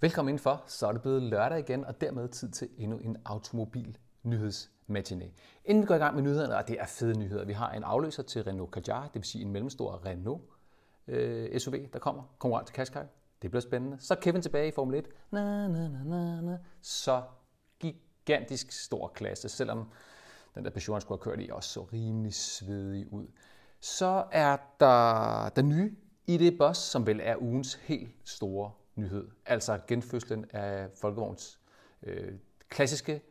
Velkommen indenfor, så er det blevet lørdag igen, og dermed tid til endnu en automobil nyhedsmatiné. Inden vi går i gang med nyhederne, og det er fede nyheder, vi har en afløser til Renault Kadjar, det vil sige en mellemstor Renault øh, SUV, der kommer, konkurrent til Qashqai. Det bliver spændende. Så Kevin tilbage i Formel 1. Na, na, na, na, na. Så gigantisk stor klasse, selvom den der Peugeot, han skulle have kørt i, også så rimelig svedig ud. Så er der den nye ID Boss, som vel er ugens helt store nyhed. Altså genfødslen af Folkevogns øh, klassiske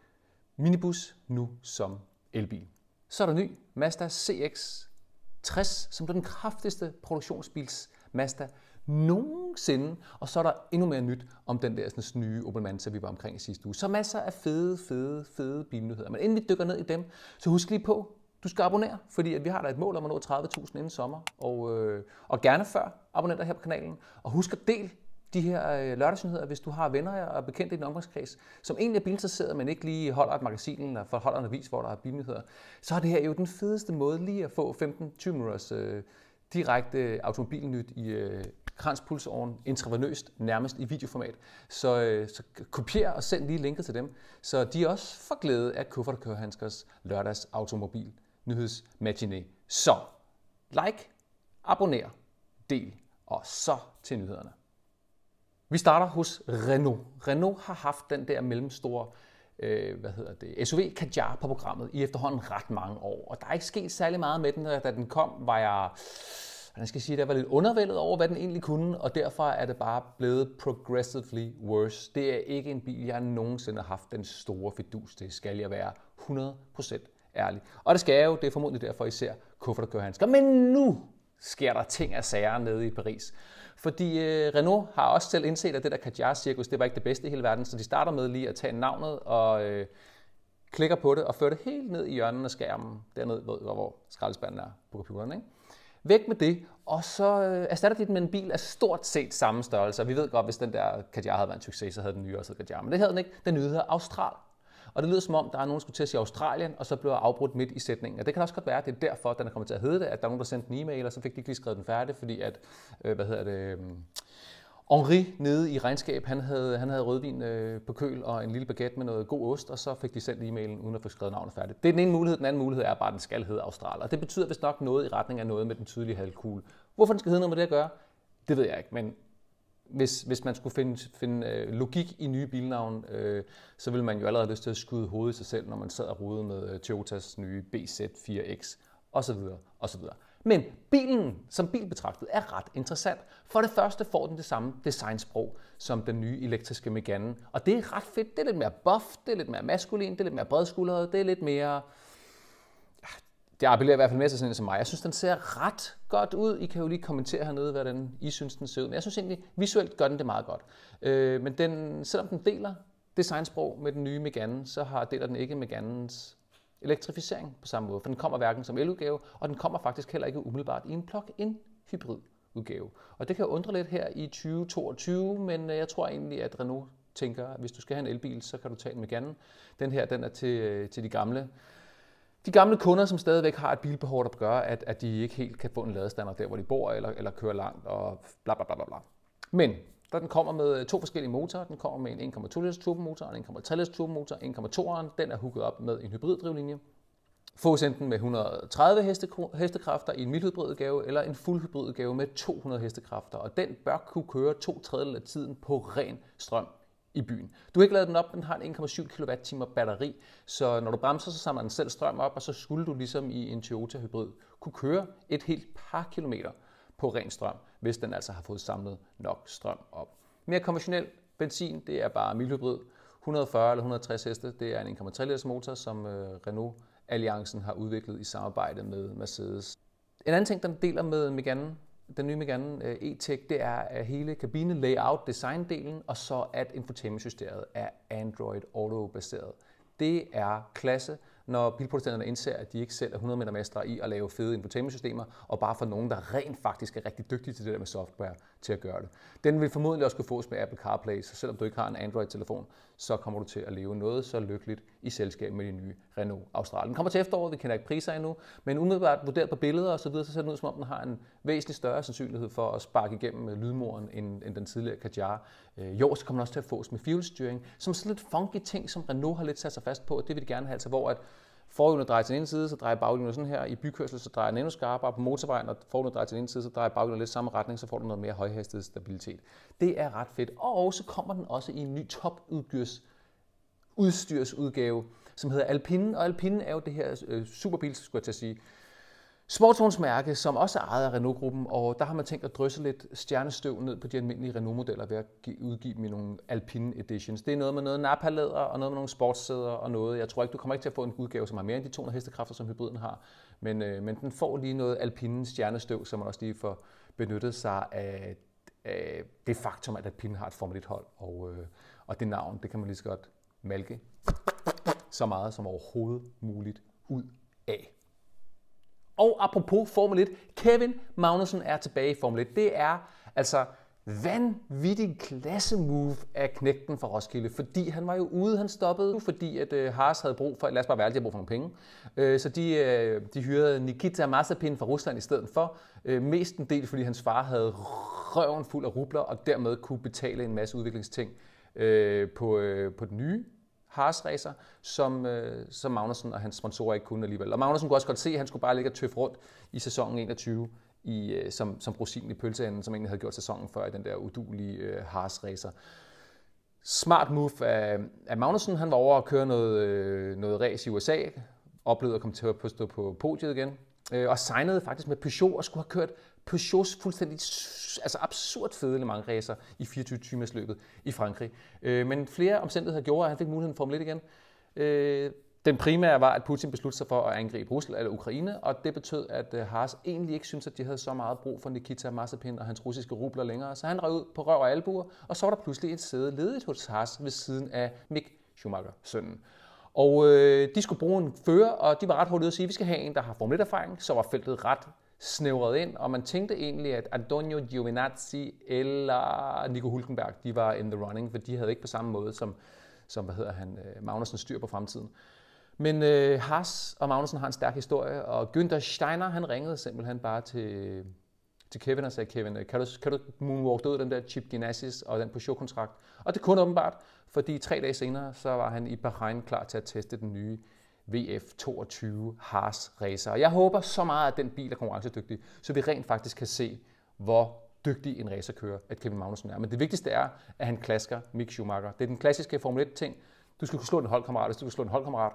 minibus, nu som elbil. Så er der ny Mazda CX-60, som er den kraftigste produktionsbils Mazda nogensinde. Og så er der endnu mere nyt om den der sådan, nye Opel Manta, vi var omkring i sidste uge. Så masser af fede, fede, fede bilnyheder. Men inden vi dykker ned i dem, så husk lige på, du skal abonnere, fordi at vi har da et mål om at nå 30.000 inden sommer. Og, øh, og gerne før abonnenter her på kanalen. Og husk at del de her øh, lørdagsnyheder, hvis du har venner og bekendte i din omgangskreds, som egentlig er bilinteresseret, men ikke lige holder et magasin eller holder en avis, hvor der er bilnyheder, så er det her jo den fedeste måde lige at få 15-20 minutters øh, direkte automobilnyt i øh, kranspulsåren intravenøst, nærmest i videoformat. Så, øh, så kopier og send lige linket til dem, så de også får glæde af Kuffert og Kørehandskers lørdags automobil nyhedsmatiné. Så like, abonner, del og så til nyhederne. Vi starter hos Renault. Renault har haft den der mellemstore øh, hvad hedder det, SUV Kadjar på programmet i efterhånden ret mange år. Og der er ikke sket særlig meget med den, da den kom, var jeg hvordan skal jeg sige, der var lidt undervældet over, hvad den egentlig kunne, og derfor er det bare blevet progressively worse. Det er ikke en bil, jeg nogensinde har haft den store fidus til, skal jeg være 100% ærlig. Og det skal jeg jo, det er formodentlig derfor, I ser kufferter kører handsker. Men nu sker der ting af sager nede i Paris. Fordi øh, Renault har også selv indset, at det der Kajar-cirkus, det var ikke det bedste i hele verden, så de starter med lige at tage navnet og øh, klikker på det og fører det helt ned i hjørnet af skærmen. Dernede ved hvor, hvor skraldespanden er på computeren, ikke? Væk med det, og så øh, erstatter de den med en bil af stort set samme størrelse. vi ved godt, hvis den der Kajar havde været en succes, så havde den nye også Kajar. Men det havde den ikke. Den nye hedder Austral. Og det lyder som om, der er nogen, der skulle til at sige Australien, og så blev jeg afbrudt midt i sætningen. Og det kan også godt være, at det er derfor, den er kommet til at hedde det, at der er nogen, der sendte en e-mail, og så fik de ikke lige skrevet den færdig, fordi at, øh, hvad hedder det, øh, Henri nede i regnskab, han havde, han havde rødvin øh, på køl og en lille baguette med noget god ost, og så fik de sendt e-mailen uden at få skrevet navnet færdigt. Det er den ene mulighed. Den anden mulighed er bare, at den skal hedde Austral. Og det betyder vist nok noget i retning af noget med den tydelige halvkugle. Hvorfor den skal hedde noget med det at gøre, det ved jeg ikke, men hvis, hvis man skulle finde, finde øh, logik i nye bilnavn, øh, så ville man jo allerede have lyst til at skyde hovedet i sig selv, når man sad og rode med øh, Toyotas nye BZ4X osv. osv. Men bilen som bil betragtet er ret interessant. For det første får den det samme designsprog som den nye elektriske Megane. Og det er ret fedt. Det er lidt mere buff, det er lidt mere maskulin, det er lidt mere bredskuldret, det er lidt mere... Øh, det appellerer i hvert fald mere til sådan en som mig. Jeg synes, den ser ret godt ud. I kan jo lige kommentere hernede, hvordan I synes, den ser ud. Men jeg synes egentlig, visuelt gør den det meget godt. Øh, men den, selvom den deler designsprog med den nye Megane, så har deler den ikke Meganens elektrificering på samme måde. For den kommer hverken som eludgave, og den kommer faktisk heller ikke umiddelbart i en plug-in hybrid udgave. Og det kan undre lidt her i 2022, men øh, jeg tror egentlig, at Renault tænker, at hvis du skal have en elbil, så kan du tage en Megane. Den her, den er til, øh, til de gamle de gamle kunder, som stadigvæk har et bilbehov, der gør, at, at de ikke helt kan få en ladestander der, hvor de bor, eller, eller kører langt, og bla bla bla bla. bla. Men da den kommer med to forskellige motorer, den kommer med en 1,2 liters turbomotor og en 1,3 liters turbomotor. 1,2'eren, den er hooket op med en hybriddrivlinje. Fås enten med 130 hestekræfter i en mildhybrid gave eller en fuldhybrid gave med 200 hestekræfter, og den bør kunne køre to tredjedel af tiden på ren strøm i byen. Du har ikke lavet den op, den har en 1,7 kWh batteri, så når du bremser, så samler den selv strøm op, og så skulle du ligesom i en Toyota Hybrid kunne køre et helt par kilometer på ren strøm, hvis den altså har fået samlet nok strøm op. Mere konventionel benzin, det er bare mildhybrid. 140 eller 160 heste, det er en 1,3 liters motor, som øh, Renault Alliancen har udviklet i samarbejde med Mercedes. En anden ting, den deler med Megane, den nye Megane øh, E-Tech, det er hele kabine, layout, design-delen, og så at infotainmentsystemet er Android Auto-baseret. Det er klasse, når bilproducenterne indser, at de ikke selv er 100 meter mestre i at lave fede infotainmentsystemer, og bare for nogen, der rent faktisk er rigtig dygtige til det der med software, til at gøre det. Den vil formodentlig også kunne fås med Apple CarPlay, så selvom du ikke har en Android-telefon, så kommer du til at leve noget så lykkeligt i selskab med de nye Renault Australien. Den kommer til efteråret, vi kender ikke priser endnu, men umiddelbart vurderet på billeder osv., så, så ser den ud som om den har en væsentlig større sandsynlighed for at sparke igennem med lydmuren end, end den tidligere Kajar. Øh, jo, så kommer den også til at fås med steering, som sådan lidt funky ting, som Renault har lidt sat sig fast på, og det vil de gerne have, altså hvor at forhjulene drejer til den ene side, så drejer baghjulene sådan her. I bykørsel, så drejer den endnu skarpere. På motorvejen, når forhjulene drejer til den ene side, så drejer baghjulene lidt samme retning, så får du noget mere højhastighedsstabilitet. Det er ret fedt. Og så kommer den også i en ny topudstyrs udstyrsudgave, som hedder Alpine. Og Alpine er jo det her øh, superbil, skulle jeg til at sige, sportsvognsmærke, som også er ejet af Renault-gruppen, og der har man tænkt at drysse lidt stjernestøv ned på de almindelige Renault-modeller ved at udgive dem i nogle Alpine Editions. Det er noget med noget napalæder og noget med nogle sportssæder og noget. Jeg tror ikke, du kommer ikke til at få en udgave, som har mere end de 200 hestekræfter, som hybriden har, men, øh, men den får lige noget Alpine stjernestøv, som man også lige får benyttet sig af, af det faktum, at Alpine har et formeligt hold og, øh, og det navn, det kan man lige så godt malke så meget som overhovedet muligt ud af. Og apropos Formel 1, Kevin Magnussen er tilbage i Formel 1. Det er altså vanvittig klasse move af knægten fra Roskilde, fordi han var jo ude, han stoppede, fordi at øh, Haas havde brug for, lad os bare være ærlige, brug for nogle penge. Øh, så de, øh, de hyrede Nikita Mazepin fra Rusland i stedet for, øh, del, fordi hans far havde røven fuld af rubler, og dermed kunne betale en masse udviklingsting øh, på, øh, på den nye Haas-racer, som, øh, som Magnussen og hans sponsorer ikke kunne alligevel. Og Magnussen kunne også godt se, at han skulle bare ligge og tøffe rundt i sæsonen 21 i, øh, som, som rosinen i pølseenden, som egentlig havde gjort sæsonen før i den der udulige øh, Haas-racer. Smart move af, af Magnussen. Han var over at køre noget, øh, noget race i USA, oplevede at komme til at stå på podiet igen, øh, og signede faktisk med Peugeot og skulle have kørt Peugeots fuldstændig altså absurd fede mange racer i 24 timers løbet i Frankrig. Øh, men flere omstændigheder gjorde, at han fik muligheden for Formel 1 igen. Øh, den primære var, at Putin besluttede sig for at angribe Rusland eller Ukraine, og det betød, at øh, Haas egentlig ikke syntes, at de havde så meget brug for Nikita Mazepin og hans russiske rubler længere, så han røg ud på røv og albuer, og så var der pludselig et sæde ledigt hos Haas ved siden af Mick Schumacher, sønnen. Og øh, de skulle bruge en fører, og de var ret hurtigt at sige, at vi skal have en, der har Formel 1-erfaring, så var feltet ret snævret ind, og man tænkte egentlig, at Antonio Giovinazzi eller Nico Hulkenberg, de var in the running, for de havde ikke på samme måde som, som hvad hedder han, øh, Magnussen styr på fremtiden. Men øh, Haas og Magnussen har en stærk historie, og Günther Steiner, han ringede simpelthen bare til, til Kevin og sagde, Kevin, øh, kan du, kan du moonwalk ud den der Chip Ginasis og den på showkontrakt? Og det kunne åbenbart, fordi tre dage senere, så var han i Bahrain klar til at teste den nye VF22 Haas Racer. Og jeg håber så meget, at den bil er konkurrencedygtig, så vi rent faktisk kan se, hvor dygtig en racerkører, at Kevin Magnussen er. Men det vigtigste er, at han klasker Mick Schumacher. Det er den klassiske Formel 1-ting. Du skal kunne slå en holdkammerat. Hvis du kan slå en holdkammerat,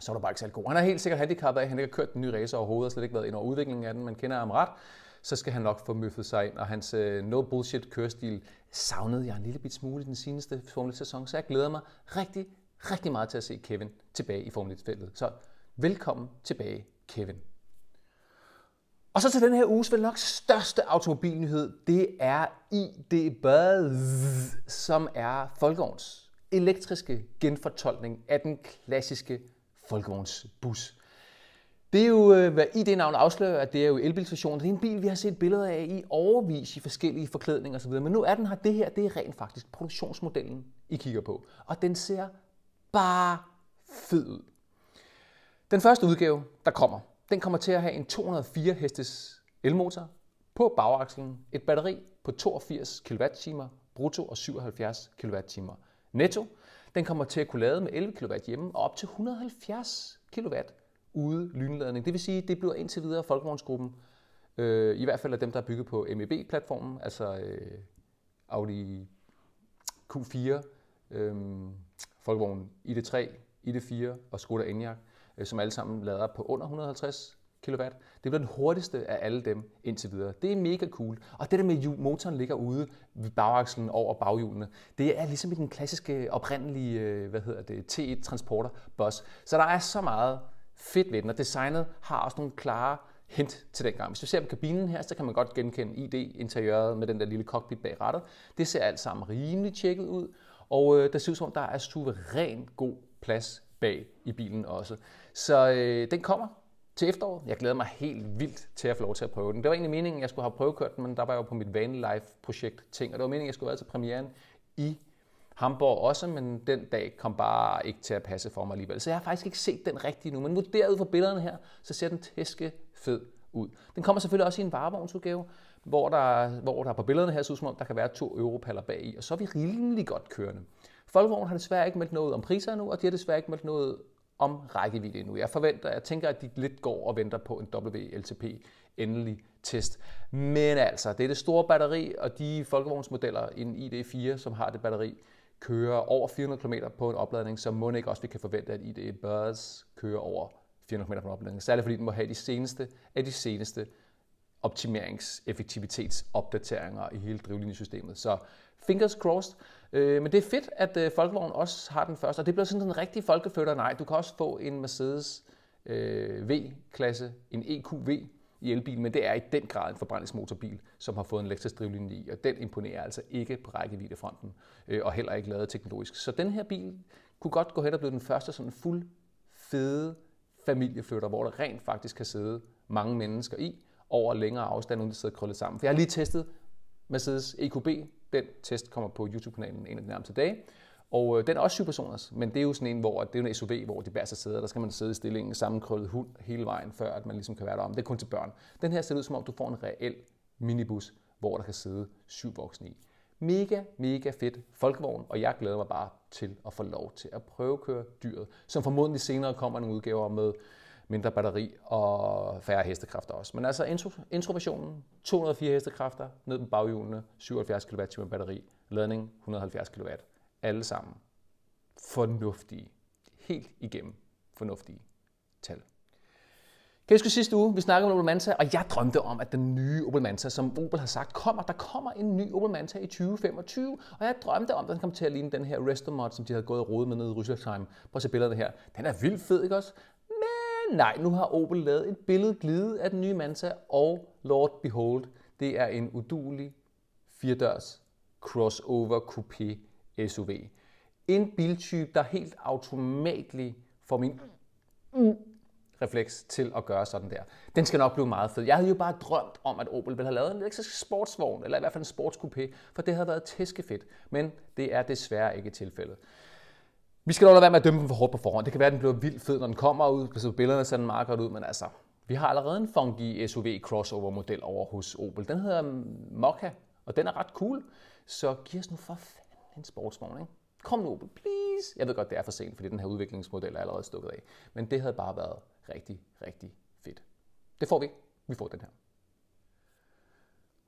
så er du bare ikke særlig god. Han er helt sikkert handicappet af, han ikke har kørt den nye racer overhovedet, og slet ikke været ind over udviklingen af den, man kender ham ret så skal han nok få møffet sig ind, og hans øh, no bullshit kørestil savnede jeg en lille bit smule den seneste Formel 1 sæson, så jeg glæder mig rigtig, rigtig meget til at se Kevin tilbage i Formel 1-feltet. Så velkommen tilbage, Kevin. Og så til den her uges vel nok største automobilnyhed, det er ID Buzz, som er folkevogns elektriske genfortolkning af den klassiske folkevognsbus. Det er jo, øh, hvad ID-navn afslører, at det er jo elbilstationen. Det er en bil, vi har set billeder af i overvis i forskellige forklædninger osv. Men nu er den her. Det her, det er rent faktisk produktionsmodellen, I kigger på. Og den ser bare fed ud. Den første udgave, der kommer, den kommer til at have en 204 hestes elmotor på bagakslen, et batteri på 82 kWh brutto og 77 kWh netto. Den kommer til at kunne lade med 11 kW hjemme og op til 170 kW ude lynladning. Det vil sige, at det bliver indtil videre Folkevognsgruppen, øh, i hvert fald af dem, der er bygget på MEB-platformen, altså øh, Audi Q4, øh, Folkevognen ID3, ID4 og Skoda Enyaq, øh, som alle sammen lader på under 150 kW. Det bliver den hurtigste af alle dem indtil videre. Det er mega cool. Og det der med, at motoren ligger ude ved bagakslen over baghjulene, det er ligesom i den klassiske oprindelige øh, hvad hedder det, T1 Transporter Bus. Så der er så meget fedt ved den, og designet har også nogle klare hint til dengang. Hvis du ser på kabinen her, så kan man godt genkende ID-interiøret med den der lille cockpit bag rattet. Det ser alt sammen rimelig tjekket ud, og øh, der ser ud som der er suveræn god plads bag i bilen også. Så øh, den kommer til efteråret. Jeg glæder mig helt vildt til at få lov til at prøve den. Det var egentlig meningen, at jeg skulle have prøvekørt den, men der var jeg jo på mit Vanlife-projekt ting, og det var meningen, at jeg skulle være til premieren i Hamburg også, men den dag kom bare ikke til at passe for mig alligevel. Så jeg har faktisk ikke set den rigtige nu, men vurderet ud fra billederne her, så ser den tæske fed ud. Den kommer selvfølgelig også i en varevognsudgave, hvor der, hvor der på billederne her ser ud som om, der kan være to europaller bag i, og så er vi rimelig godt kørende. Folkevogn har desværre ikke meldt noget om priser nu, og de har desværre ikke meldt noget om rækkevidde endnu. Jeg forventer, jeg tænker, at de lidt går og venter på en WLTP endelig test. Men altså, det er det store batteri, og de folkevognsmodeller, en ID4, som har det batteri, kører over 400 km på en opladning, så må ikke også vi kan forvente, at ID Buzz kører over 400 meter på en opladning. Særligt fordi den må have de seneste af de seneste optimerings effektivitetsopdateringer i hele drivlinjesystemet. Så fingers crossed. Øh, men det er fedt, at øh, folkevognen også har den første, og det bliver sådan en rigtig folkeflytter. Nej, du kan også få en Mercedes øh, V-klasse, en EQV i elbil, men det er i den grad en forbrændingsmotorbil, som har fået en elektrisk drivlinje i, og den imponerer altså ikke på rækkeviddefronten, og heller ikke lavet teknologisk. Så den her bil kunne godt gå hen og blive den første sådan fuld, fede, familieflytter, hvor der rent faktisk kan sidde mange mennesker i over længere afstand, uden de sidder krøllet sammen. For jeg har lige testet Mercedes EQB. Den test kommer på YouTube-kanalen en af de nærmeste dage. Og øh, den er også 7 personers, men det er jo sådan en, hvor det er en SUV, hvor de bærer sig sidder. Der skal man sidde i stillingen sammenkrøllet hund hele vejen, før at man ligesom kan være derom. Det er kun til børn. Den her ser ud som om, du får en reel minibus, hvor der kan sidde syv voksne i. Mega, mega fedt folkevogn, og jeg glæder mig bare til at få lov til at prøvekøre dyret, som formodentlig senere kommer nogle udgaver med mindre batteri og færre hestekræfter også. Men altså intro, introversionen, 204 hestekræfter, ned på baghjulene, 77 kWh batteri, ladning 170 kW. Alle sammen fornuftige, helt igennem fornuftige tal. Kan I huske sidste uge, vi snakkede om Opel Manta, og jeg drømte om, at den nye Opel Manta, som Opel har sagt, kommer. Der kommer en ny Opel Manta i 2025, og jeg drømte om, at den kom til at ligne den her Restomod, som de havde gået og rodet med nede i Rüsselsheim. Prøv at se billederne her. Den er vildt fed, ikke også? Men nej, nu har Opel lavet et billede glide af den nye Manta, og Lord Behold, det er en udulig firedørs crossover coupé SUV. En biltype, der helt automatisk får min refleks til at gøre sådan der. Den skal nok blive meget fed. Jeg havde jo bare drømt om, at Opel ville have lavet en elektrisk sportsvogn, eller i hvert fald en sportscoupé, for det havde været tæskefedt. Men det er desværre ikke tilfældet. Vi skal dog lade være med at dømme den for hårdt på forhånd. Det kan være, at den bliver vildt fed, når den kommer ud. Så billederne ser den meget godt ud, men altså, vi har allerede en funky SUV crossover model over hos Opel. Den hedder Mokka, og den er ret cool. Så giv os nu for fanden en sportsvogn, ikke? Kom nu, Opel, please. Jeg ved godt, det er for sent, fordi den her udviklingsmodel er allerede stukket af. Men det havde bare været rigtig, rigtig fedt. Det får vi Vi får den her.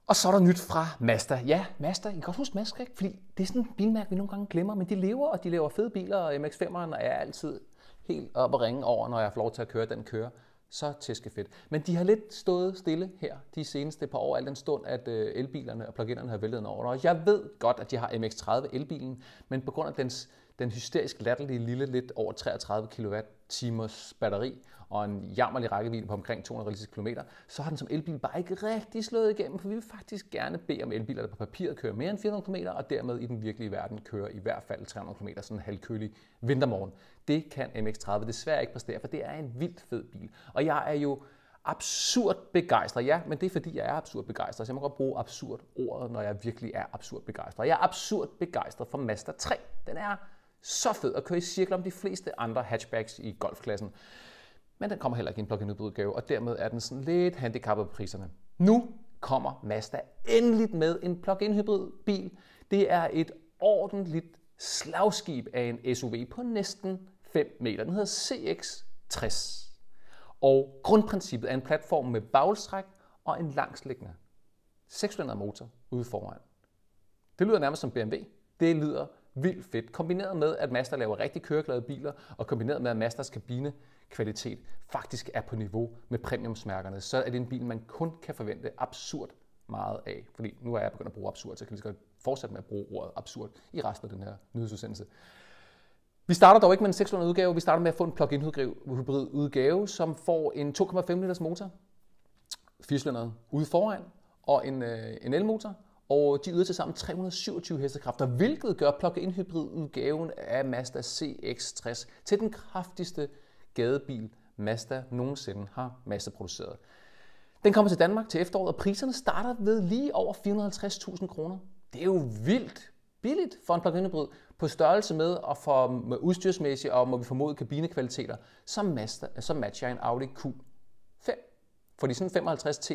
Og så er der nyt fra Mazda. Ja, Mazda. I kan godt huske Mazda, ikke? Fordi det er sådan en bilmærke, vi nogle gange glemmer, men de lever, og de laver fede biler, og MX-5'eren er altid helt op og ringe over, når jeg får lov til at køre den kører. Så tæske fedt. Men de har lidt stået stille her de seneste par år, al den stund, at øh, elbilerne og pluginerne har væltet over. Og jeg ved godt, at de har MX-30 elbilen, men på grund af dens, den hysterisk latterlige lille lidt over 33 kW timers batteri og en jammerlig rækkevidde på omkring 250 km, så har den som elbil bare ikke rigtig slået igennem, for vi vil faktisk gerne bede om elbiler, der på papiret kører mere end 400 km, og dermed i den virkelige verden kører i hvert fald 300 km sådan en halvkølig vintermorgen. Det kan MX-30 desværre ikke præstere, for det er en vildt fed bil. Og jeg er jo absurd begejstret. Ja, men det er fordi, jeg er absurd begejstret, så jeg må godt bruge absurd ordet, når jeg virkelig er absurd begejstret. Jeg er absurd begejstret for Mazda 3. Den er så fed at køre i cirkel om de fleste andre hatchbacks i golfklassen. Men den kommer heller ikke i en plug-in udgave, og dermed er den sådan lidt handicappet på priserne. Nu kommer Mazda endelig med en plug-in hybrid bil. Det er et ordentligt slagskib af en SUV på næsten 5 meter. Den hedder CX60. Og grundprincippet er en platform med bagstræk og en langsliggende 6 motor ude foran. Det lyder nærmest som BMW. Det lyder vildt fedt. Kombineret med, at Mazda laver rigtig køreglade biler, og kombineret med, at Mazdas kabinekvalitet faktisk er på niveau med premiumsmærkerne, så er det en bil, man kun kan forvente absurd meget af. Fordi nu er jeg begyndt at bruge absurd, så kan vi godt fortsætte med at bruge ordet absurd i resten af den her nyhedsudsendelse. Vi starter dog ikke med en 600 udgave, vi starter med at få en plug-in hybrid udgave, som får en 2,5 liters motor, 4 ude foran, og en, øh, en elmotor, og de yder til sammen 327 hestekræfter, hvilket gør plug-in hybridudgaven af Mazda CX-60 til den kraftigste gadebil, Mazda nogensinde har masseproduceret. Den kommer til Danmark til efteråret, og priserne starter ved lige over 450.000 kroner. Det er jo vildt billigt for en plug-in hybrid på størrelse med og for med udstyrsmæssigt og må vi formode kabinekvaliteter, som, Mazda, som matcher en Audi Q for de sådan 55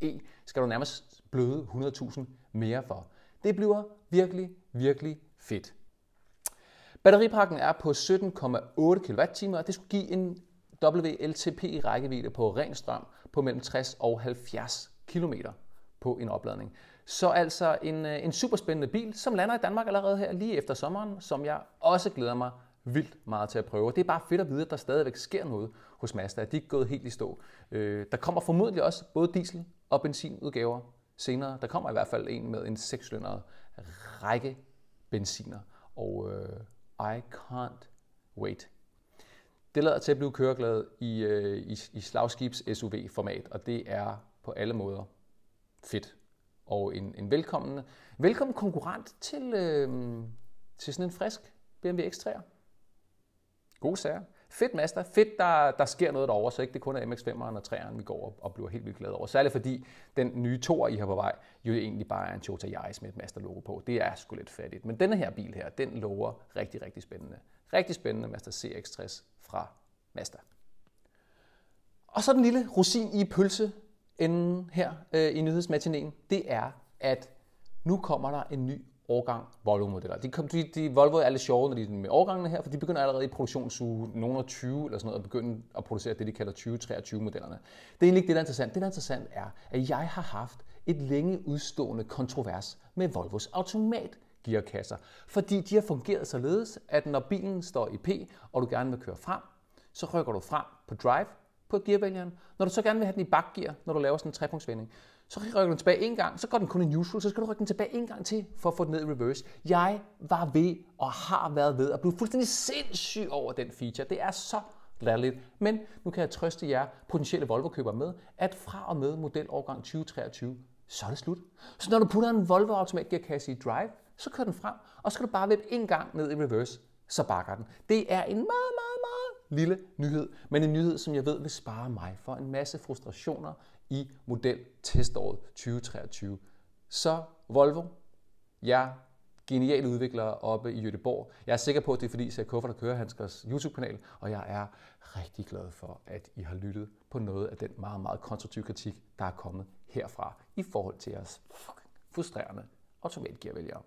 E skal du nærmest bløde 100.000 mere for. Det bliver virkelig, virkelig fedt. Batteripakken er på 17,8 kWh, og det skulle give en WLTP-rækkevidde på ren strøm på mellem 60 og 70 km på en opladning. Så altså en, øh, en super spændende bil, som lander i Danmark allerede her lige efter sommeren, som jeg også glæder mig vildt meget til at prøve. Og det er bare fedt at vide, at der stadigvæk sker noget hos Mazda. De er gået helt i stå. Øh, der kommer formodentlig også både diesel- og benzinudgaver senere. Der kommer i hvert fald en med en sekscylindret række benziner. Og øh, I can't wait. Det lader til at blive køreglad i, øh, i, i slagskibs SUV-format, og det er på alle måder fedt. Og en, en velkommen, velkommen konkurrent til, øh, til sådan en frisk BMW X3'er. God sager fedt Master. fedt der, der sker noget derovre, så ikke det kun er MX-5'eren og 3'eren, vi går og, og bliver helt vildt glade over. Særligt fordi den nye Tor, I har på vej, jo egentlig bare er en Toyota Yaris med et master logo på. Det er sgu lidt fattigt. Men denne her bil her, den lover rigtig, rigtig spændende. Rigtig spændende Master CX-60 fra Master. Og så den lille rosin i pølse enden her øh, i nyhedsmatinéen, det er, at nu kommer der en ny årgang Volvo-modeller. De, de, de, Volvo er lidt sjove, når de er med årgangene her, for de begynder allerede i produktionsuge nogen 20 eller sådan noget, at begynde at producere det, de kalder 2023-modellerne. Det er egentlig ikke det, der er interessant. Det, der er interessant, er, at jeg har haft et længe udstående kontrovers med Volvos automat gearkasser, fordi de har fungeret således, at når bilen står i P, og du gerne vil køre frem, så rykker du frem på drive, på gearvælgeren. Når du så gerne vil have den i bakgear, når du laver sådan en trepunktsvending, så rykker du den tilbage en gang, så går den kun i neutral, så skal du rykke den tilbage en gang til for at få den ned i reverse. Jeg var ved og har været ved at blive fuldstændig sindssyg over den feature. Det er så latterligt. Men nu kan jeg trøste jer potentielle Volvo-købere med, at fra og med modelårgang 2023, så er det slut. Så når du putter en Volvo gearkasse i drive, så kører den frem, og så skal du bare vippe en gang ned i reverse, så bakker den. Det er en meget, meget, meget lille nyhed, men en nyhed, som jeg ved vil spare mig for en masse frustrationer i model teståret 2023. Så Volvo, jeg genial udvikler oppe i Jødeborg. Jeg er sikker på, at det er fordi, jeg Kuffert og Kørehandskers YouTube-kanal, og jeg er rigtig glad for, at I har lyttet på noget af den meget, meget konstruktive kritik, der er kommet herfra i forhold til jeres frustrerende automatgearvælgere.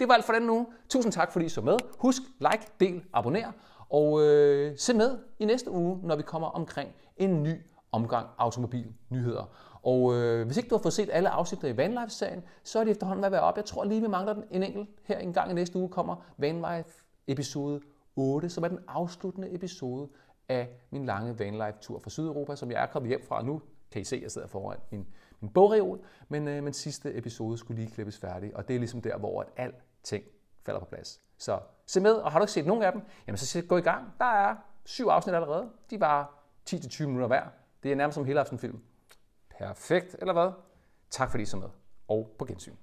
Det var alt for den nu. Tusind tak, fordi I så med. Husk, like, del, abonner. Og øh, se med i næste uge, når vi kommer omkring en ny omgang automobilnyheder. Og øh, hvis ikke du har fået set alle afsnitter i Vanlife-serien, så er det efterhånden ved at være op. Jeg tror lige, vi mangler den en enkelt. Her en gang i næste uge kommer Vanlife episode 8, som er den afsluttende episode af min lange Vanlife-tur fra Sydeuropa, som jeg er kommet hjem fra nu. Kan I se, jeg sidder foran min, min bogreol. Men, øh, men sidste episode skulle lige klippes færdig, og det er ligesom der, hvor alting falder på plads. Så se med, og har du ikke set nogen af dem, jamen så gå i gang. Der er syv afsnit allerede. De var 10-20 minutter hver. Det er nærmest som hele aftenfilm. Perfekt, eller hvad? Tak fordi I så med, og på gensyn.